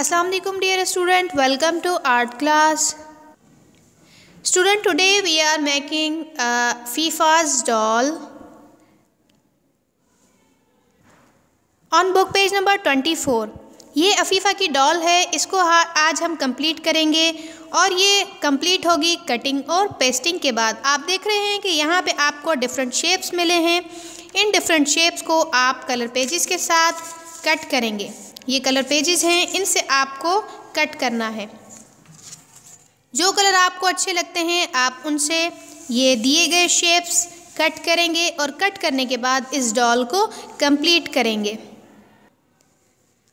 अस्सलाम वालेकुम dear welcome to art class student student we are making Afifa's doll on book page number page number 24 ये अफीफ़ा की doll है इसको आज हम कंप्लीट करेंगे और ये कंप्लीट होगी कटिंग और पेस्टिंग के बाद आप देख रहे हैं कि यहाँ पे आपको डिफरेंट शेप्स मिले हैं इन डिफरेंट शेप्स को आप कलर पेजेस के साथ कट करेंगे ये कलर पेजेस हैं इनसे आपको कट करना है जो कलर आपको अच्छे लगते हैं आप उनसे ये दिए गए शेप्स कट करेंगे और कट करने के बाद इस डॉल को कंप्लीट करेंगे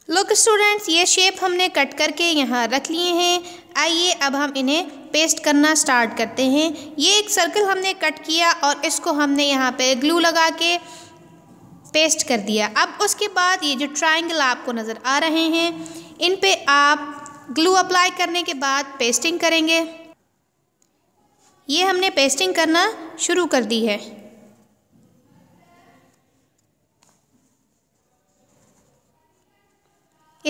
लोग स्टूडेंट्स ये शेप हमने कट करके यहाँ रख लिए हैं आइए अब हम इन्हें पेस्ट करना स्टार्ट करते हैं ये एक सर्कल हमने कट किया और इसको हमने यहाँ पे ग्लू लगा के पेस्ट कर दिया अब उसके बाद ये जो ट्राइंगल आपको नज़र आ रहे हैं इन पे आप ग्लू अप्लाई करने के बाद पेस्टिंग करेंगे ये हमने पेस्टिंग करना शुरू कर दी है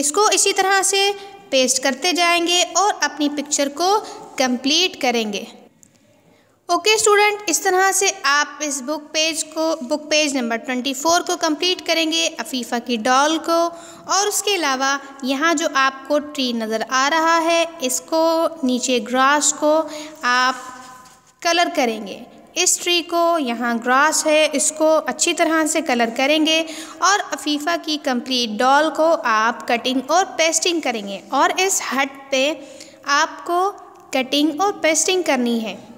इसको इसी तरह से पेस्ट करते जाएंगे और अपनी पिक्चर को कंप्लीट करेंगे ओके okay, स्टूडेंट इस तरह से आप इस बुक पेज को book page number twenty four को कंप्लीट करेंगे अफीफ़ा की डॉल को और उसके अलावा यहाँ जो आपको ट्री नज़र आ रहा है इसको नीचे ग्रास को आप कलर करेंगे इस ट्री को यहाँ ग्रास है इसको अच्छी तरह से कलर करेंगे और अफीफ़ा की कंप्लीट डॉल को आप कटिंग और पेस्टिंग करेंगे और इस हट पे आपको कटिंग और पेस्टिंग करनी है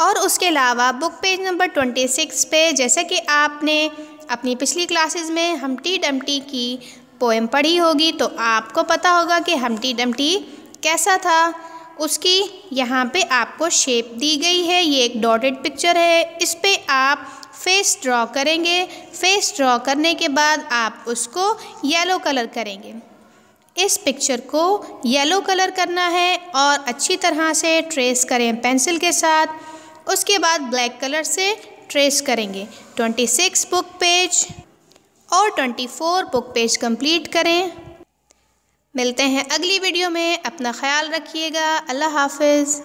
और उसके अलावा book page number twenty six पे जैसे कि आपने अपनी पिछली क्लासेस में हमटी डमटी की पोएम पढ़ी होगी तो आपको पता होगा कि हमटी डमटी कैसा था उसकी यहाँ पे आपको शेप दी गई है ये एक डॉटेड पिक्चर है इस पर आप फेस ड्रॉ करेंगे फेस ड्रॉ करने के बाद आप उसको येलो कलर करेंगे इस पिक्चर को येलो कलर करना है और अच्छी तरह से ट्रेस करें पेंसिल के साथ उसके बाद ब्लैक कलर से ट्रेस करेंगे ट्वेंटी सिक्स बुक पेज और twenty four book page complete करें मिलते हैं अगली वीडियो में अपना ख्याल रखिएगा अल्लाह हाफिज़